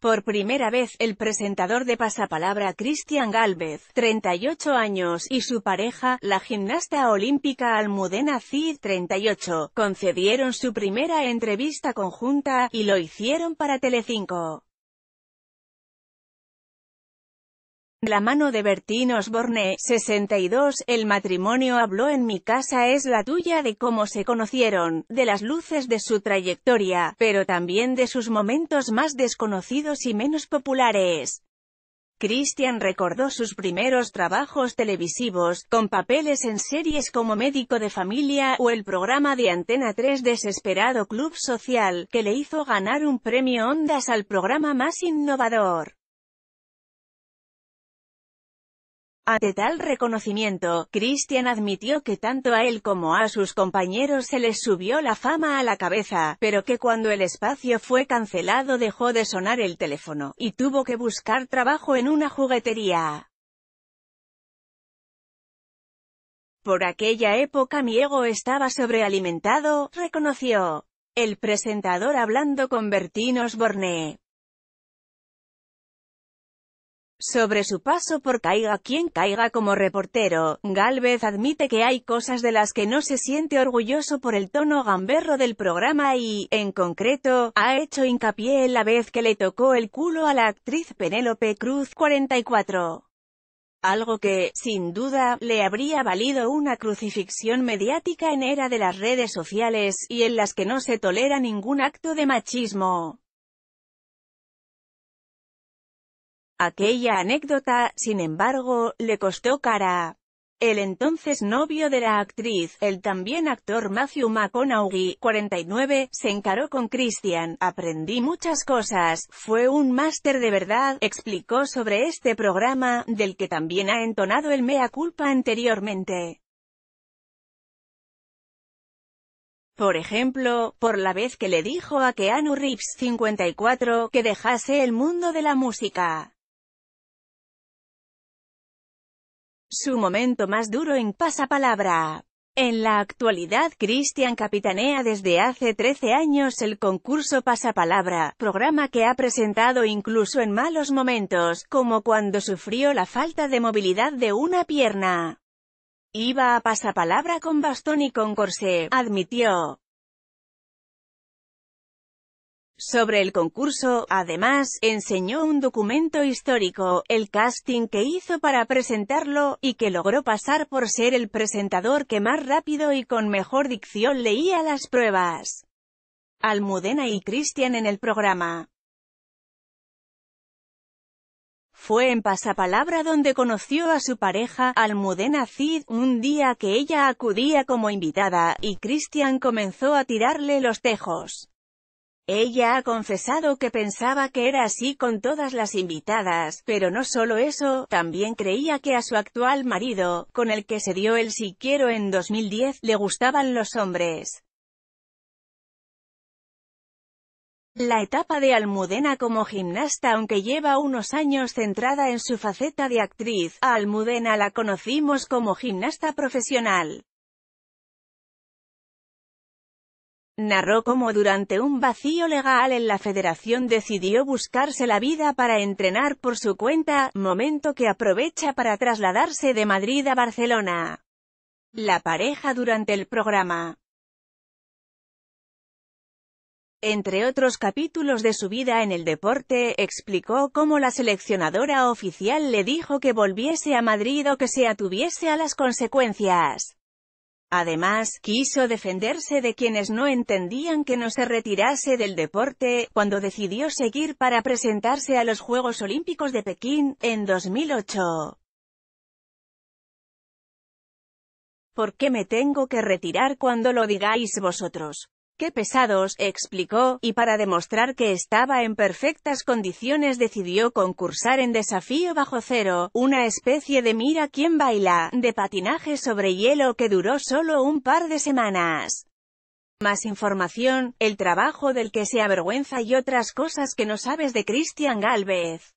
Por primera vez, el presentador de pasapalabra Cristian Galvez, 38 años, y su pareja, la gimnasta olímpica Almudena Cid, 38, concedieron su primera entrevista conjunta, y lo hicieron para Telecinco. La mano de Bertín Osborne, 62, el matrimonio habló en mi casa es la tuya de cómo se conocieron, de las luces de su trayectoria, pero también de sus momentos más desconocidos y menos populares. Christian recordó sus primeros trabajos televisivos, con papeles en series como Médico de Familia o el programa de Antena 3 Desesperado Club Social, que le hizo ganar un premio Ondas al programa más innovador. Ante tal reconocimiento, Christian admitió que tanto a él como a sus compañeros se les subió la fama a la cabeza, pero que cuando el espacio fue cancelado dejó de sonar el teléfono, y tuvo que buscar trabajo en una juguetería. Por aquella época mi ego estaba sobrealimentado, reconoció. El presentador hablando con Bertín Osborne. Sobre su paso por Caiga quien caiga como reportero, Galvez admite que hay cosas de las que no se siente orgulloso por el tono gamberro del programa y, en concreto, ha hecho hincapié en la vez que le tocó el culo a la actriz Penélope Cruz 44. Algo que, sin duda, le habría valido una crucifixión mediática en era de las redes sociales, y en las que no se tolera ningún acto de machismo. Aquella anécdota, sin embargo, le costó cara. El entonces novio de la actriz, el también actor Matthew McConaughey, 49, se encaró con Christian. Aprendí muchas cosas, fue un máster de verdad, explicó sobre este programa, del que también ha entonado el mea culpa anteriormente. Por ejemplo, por la vez que le dijo a Keanu Reeves, 54, que dejase el mundo de la música. Su momento más duro en pasapalabra. En la actualidad Cristian capitanea desde hace 13 años el concurso Pasapalabra, programa que ha presentado incluso en malos momentos, como cuando sufrió la falta de movilidad de una pierna. Iba a pasapalabra con bastón y con corsé, admitió. Sobre el concurso, además, enseñó un documento histórico, el casting que hizo para presentarlo, y que logró pasar por ser el presentador que más rápido y con mejor dicción leía las pruebas. Almudena y Cristian en el programa. Fue en Pasapalabra donde conoció a su pareja, Almudena Cid, un día que ella acudía como invitada, y Cristian comenzó a tirarle los tejos. Ella ha confesado que pensaba que era así con todas las invitadas, pero no solo eso, también creía que a su actual marido, con el que se dio el siquiero en 2010, le gustaban los hombres. La etapa de Almudena como gimnasta aunque lleva unos años centrada en su faceta de actriz, a Almudena la conocimos como gimnasta profesional. Narró cómo durante un vacío legal en la federación decidió buscarse la vida para entrenar por su cuenta, momento que aprovecha para trasladarse de Madrid a Barcelona. La pareja durante el programa entre otros capítulos de su vida en el deporte, explicó cómo la seleccionadora oficial le dijo que volviese a Madrid o que se atuviese a las consecuencias. Además, quiso defenderse de quienes no entendían que no se retirase del deporte, cuando decidió seguir para presentarse a los Juegos Olímpicos de Pekín, en 2008. ¿Por qué me tengo que retirar cuando lo digáis vosotros? Qué pesados, explicó, y para demostrar que estaba en perfectas condiciones decidió concursar en Desafío Bajo Cero, una especie de mira quién baila, de patinaje sobre hielo que duró solo un par de semanas. Más información, el trabajo del que se avergüenza y otras cosas que no sabes de Cristian Galvez.